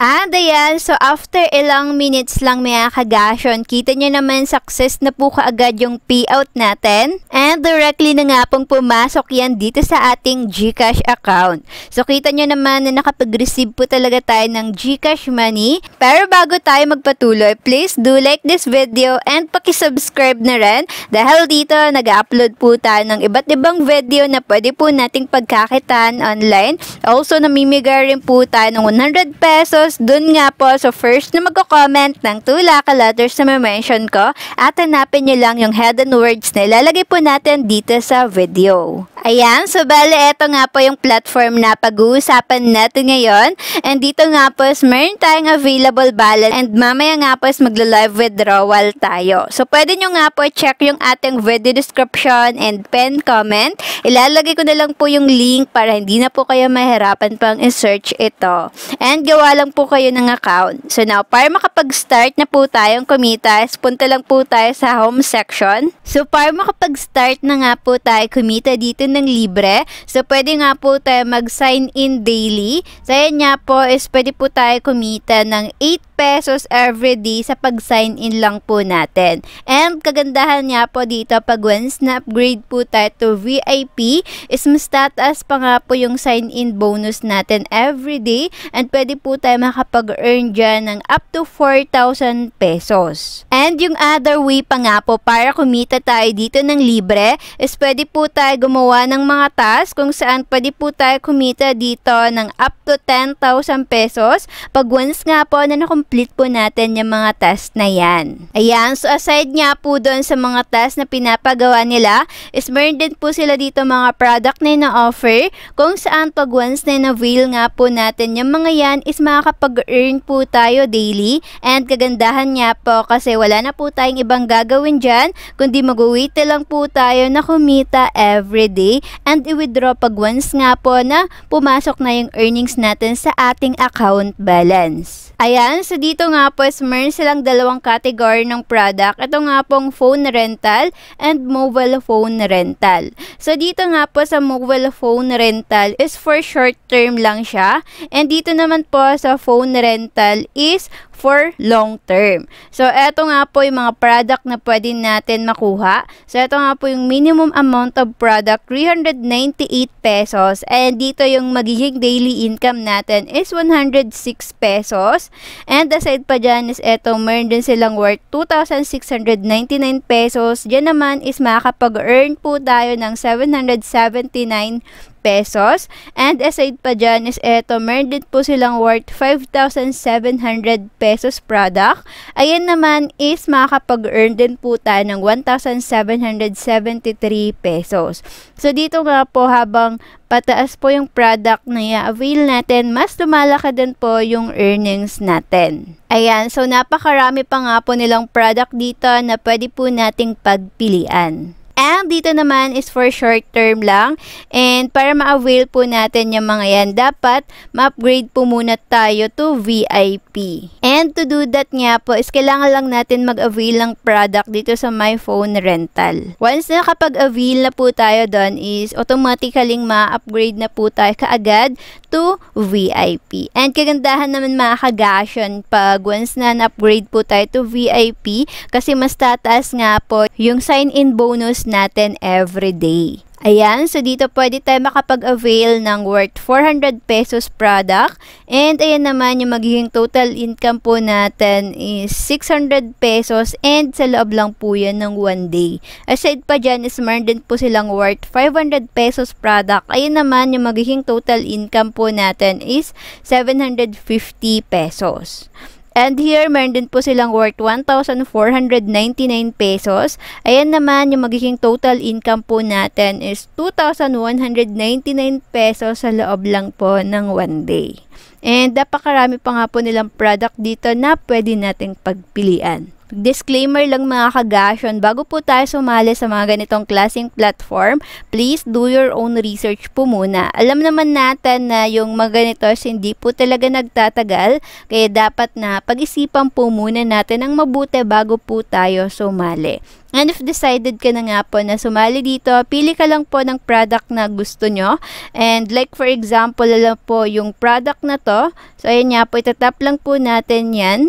Ah, Maganda So, after ilang minutes lang may kagasyon, kita nyo naman success na po kaagad yung payout natin. And directly na nga pong pumasok yan dito sa ating GCash account. So, kita nyo naman na nakapag-receive po talaga tayo ng GCash money. Pero bago tayo magpatuloy, please do like this video and subscribe na rin. Dahil dito, nag-upload po tayo ng iba't ibang video na pwede po nating pagkakitaan online. Also, namimigay rin po tayo ng 100 pesos doon yun nga po, so first na magko-comment ng tula ka letters na mention ko at hanapin nyo lang yung head and words na ilalagay po natin dito sa video. Ayan, so bale, eto nga po yung platform na pag-uusapan natin ngayon. And dito nga po, meron tayong available balance and mamaya nga po is magla-live withdrawal tayo. So pwede nyo nga po check yung ating video description and pen comment. Ilalagay ko na lang po yung link para hindi na po kayo mahirapan pang i-search ito. And gawa lang po kayo kayo ng account. So now, para makapag-start na po tayong kumita, punta lang po tayo sa home section. So para makapag-start na nga po tayo kumita dito ng libre, so pwede nga po tayo mag-sign in daily. So ayan nga po is pwede po tayo kumita ng 8 pesos every day sa pag-sign in lang po natin. And kagandahan niya po dito pag once na upgrade po tayo to VIP is mas tataas pa nga po yung sign-in bonus natin every day and pwede po tayo makapag-earn dyan ng up to 4,000 pesos. And yung other way pa nga po para kumita tayo dito ng libre is pwede po tayo gumawa ng mga task kung saan pwede po tayo kumita dito ng up to 10,000 pesos pag once nga po na nakumpleto i-complete po natin yung mga task na yan. Ayan, so aside nga po doon sa mga task na pinapagawa nila, is meron din po sila dito mga product na na-offer kung saan pag once na na-avail nga po natin yung mga yan is makakapag-earn po tayo daily and kagandahan nga po kasi wala na po tayong ibang gagawin dyan kundi mag-wait lang po tayo na kumita everyday and i-withdraw pag once nga po na pumasok na yung earnings natin sa ating account balance. Ayan, so So dito nga po is meron silang dalawang category ng product. Ito nga pong phone rental and mobile phone rental. So dito nga po sa mobile phone rental is for short term lang siya. And dito naman po sa phone rental is for long term. So, eto nga po yung mga product na pwede natin makuha. So, eto nga po yung minimum amount of product, 398 pesos. And dito yung magiging daily income natin is 106 pesos. And And aside pa dyan is eto, meron din silang worth 2,699 pesos. Dyan naman is makakapag-earn po tayo ng 779 pesos. And aside pa dyan is eto, meron din po silang worth 5,700 pesos product. Ayan naman is makakapag-earn din po tayo ng 1,773 pesos. So dito nga po habang pataas po yung product na i-avail natin, mas lumalaki din po yung earnings natin. Ayan, so napakarami pa nga po nilang product dito na pwede po nating pagpilian. And dito naman is for short term lang. And para ma-avail po natin yung mga yan, dapat ma-upgrade po muna tayo to VIP. And to do that nga po is kailangan lang natin mag-avail ng product dito sa my phone rental. Once na kapag avail na po tayo doon is automatically ma-upgrade na po tayo kaagad to VIP. And kagandahan naman mga kagasyon pag once na na-upgrade po tayo to VIP kasi mas tataas nga po yung sign-in bonus natin every day. Ayan, so dito pwede tayo makapag-avail ng worth 400 pesos product. And ayan naman, yung magiging total income po natin is 600 pesos and sa loob lang po yan ng 1 day. Aside pa dyan is meron po silang worth 500 pesos product. Ayan naman, yung magiging total income po natin is 750 pesos. And here, meron din po silang worth 1,499 pesos. Ayan naman, yung magiging total income po natin is 2,199 pesos sa loob lang po ng one day. And napakarami pa nga po nilang product dito na pwede nating pagpilian. Disclaimer lang mga kagasyon, bago po tayo sumali sa mga ganitong klaseng platform, please do your own research po muna. Alam naman natin na yung mga ganitos hindi po talaga nagtatagal, kaya dapat na pag-isipan po muna natin ang mabuti bago po tayo sumali. And if decided ka na nga po na sumali dito, pili ka lang po ng product na gusto nyo. And like for example, alam po yung product na to. So ayan nga po, itatap lang po natin yan.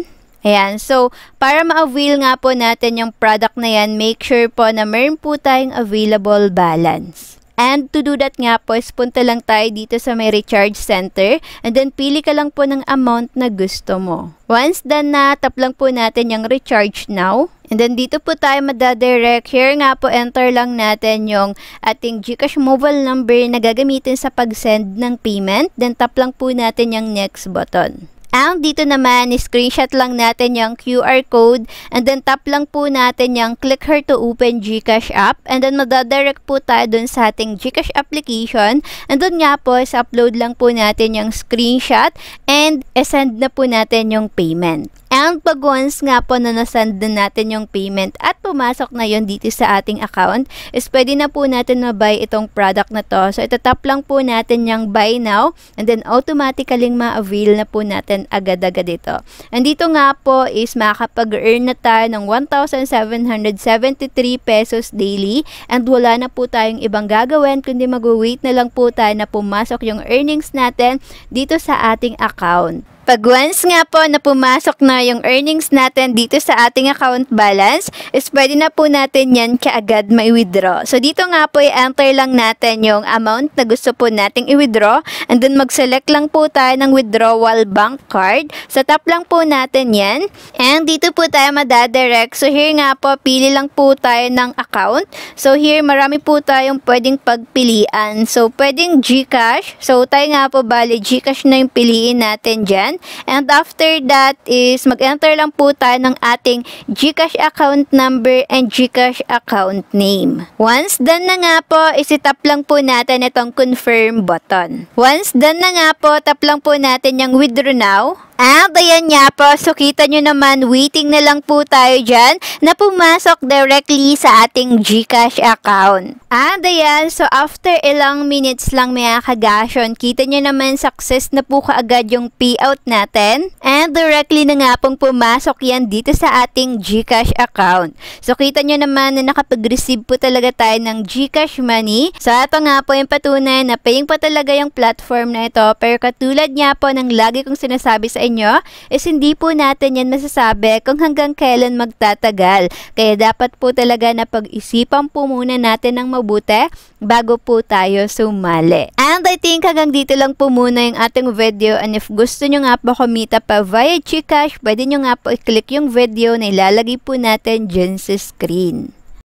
Ayan. So, para ma-avail nga po natin yung product na yan, make sure po na meron po tayong available balance. And to do that nga po is punta lang tayo dito sa may recharge center and then pili ka lang po ng amount na gusto mo. Once done na, tap lang po natin yung recharge now. And then dito po tayo madadirect. Here nga po, enter lang natin yung ating Gcash mobile number na gagamitin sa pag-send ng payment. Then tap lang po natin yung next button. And dito naman, screenshot lang natin yung QR code and then tap lang po natin yung click here to open GCash app and then madadirect po tayo dun sa ating GCash application and dun nga po, sa upload lang po natin yung screenshot and send na po natin yung payment. And pag once nga po na nasend na natin yung payment at pumasok na yon dito sa ating account, is pwede na po natin mabuy itong product na to. So, itatap lang po natin yung buy now and then automatically ma-avail na po natin agad-agad dito. And dito nga po is makakapag-earn na tayo ng 1,773 pesos daily and wala na po tayong ibang gagawin kundi mag-wait na lang po tayo na pumasok yung earnings natin dito sa ating account. Pag once nga po na pumasok na yung earnings natin dito sa ating account balance, is pwede na po natin yan kaagad ma-withdraw. So dito nga po i-enter lang natin yung amount na gusto po nating i-withdraw and then mag-select lang po tayo ng withdrawal bank card. Sa tap lang po natin yan. And dito po tayo madadirect. So here nga po, pili lang po tayo ng account. So here marami po tayong pwedeng pagpilian. So pwedeng GCash. So tayo nga po bali GCash na yung piliin natin dyan. And after that is mag-enter lang po tayo ng ating GCash account number and GCash account name. Once done na nga po, isitap lang po natin itong confirm button. Once done na nga po, tap lang po natin yung withdraw now. Ah, bayan niya po. So, kita nyo naman, waiting na lang po tayo dyan na pumasok directly sa ating GCash account. Ah, dayan. So, after ilang minutes lang may akagashon, kita nyo naman success na po kaagad yung payout natin. And directly na nga pong pumasok yan dito sa ating GCash account. So, kita nyo naman na nakapag-receive po talaga tayo ng GCash money. So, ito nga po yung patunay na paying po talaga yung platform na ito. Pero katulad nga po ng lagi kong sinasabi sa inyo is hindi po natin yan masasabi kung hanggang kailan magtatagal. Kaya dapat po talaga na pag-isipan po muna natin ng mabuti bago po tayo sumali. And I think hanggang dito lang po muna yung ating video and if gusto nyo nga po kumita pa via Gcash, pwede nyo nga po i-click yung video na ilalagay po natin dyan sa screen.